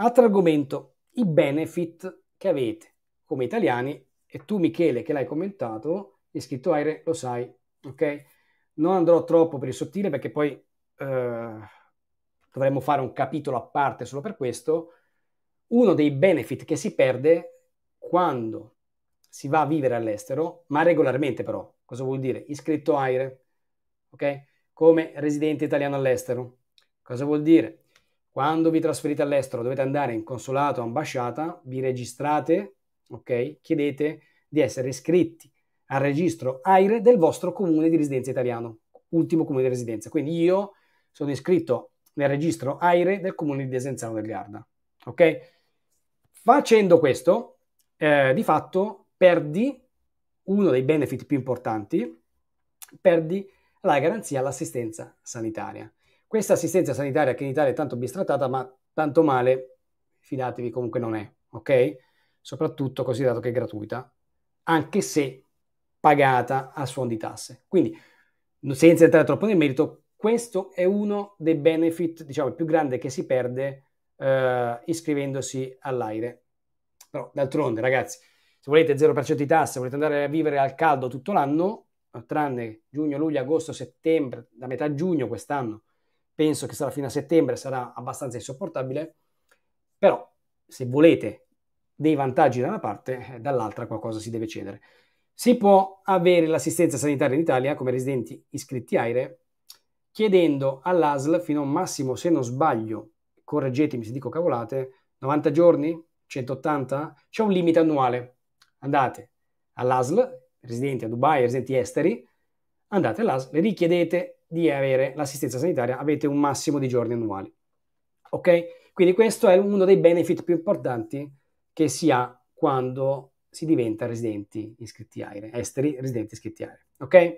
Altro argomento, i benefit che avete come italiani e tu Michele che l'hai commentato, iscritto Aire, lo sai, ok? Non andrò troppo per il sottile perché poi eh, dovremmo fare un capitolo a parte solo per questo. Uno dei benefit che si perde quando si va a vivere all'estero, ma regolarmente però, cosa vuol dire? Iscritto Aire, ok? Come residente italiano all'estero. Cosa vuol dire? Quando vi trasferite all'estero, dovete andare in consolato, o ambasciata, vi registrate, ok? Chiedete di essere iscritti al registro AIRE del vostro comune di residenza italiano, ultimo comune di residenza. Quindi io sono iscritto nel registro AIRE del comune di Desenzano del Garda, ok? Facendo questo, eh, di fatto perdi uno dei benefit più importanti, perdi la garanzia all'assistenza sanitaria. Questa assistenza sanitaria che in Italia è tanto bistrattata, ma tanto male, fidatevi, comunque non è, ok? Soprattutto considerato che è gratuita, anche se pagata a suon di tasse. Quindi, senza entrare troppo nel merito, questo è uno dei benefit, diciamo, più grande che si perde eh, iscrivendosi all'aire. Però, d'altronde, ragazzi, se volete 0% di tasse, volete andare a vivere al caldo tutto l'anno, tranne giugno, luglio, agosto, settembre, da metà giugno quest'anno penso che sarà fino a settembre, sarà abbastanza insopportabile, però se volete dei vantaggi da una parte, eh, dall'altra qualcosa si deve cedere. Si può avere l'assistenza sanitaria in Italia come residenti iscritti AIRE chiedendo all'ASL fino a un massimo, se non sbaglio, correggetemi se dico cavolate, 90 giorni, 180, c'è un limite annuale. Andate all'ASL, residenti a Dubai, residenti esteri, andate all'ASL, richiedete di avere l'assistenza sanitaria avete un massimo di giorni annuali. Ok? Quindi questo è uno dei benefit più importanti che si ha quando si diventa residenti iscritti aerei, esteri residenti iscritti aerei. Ok?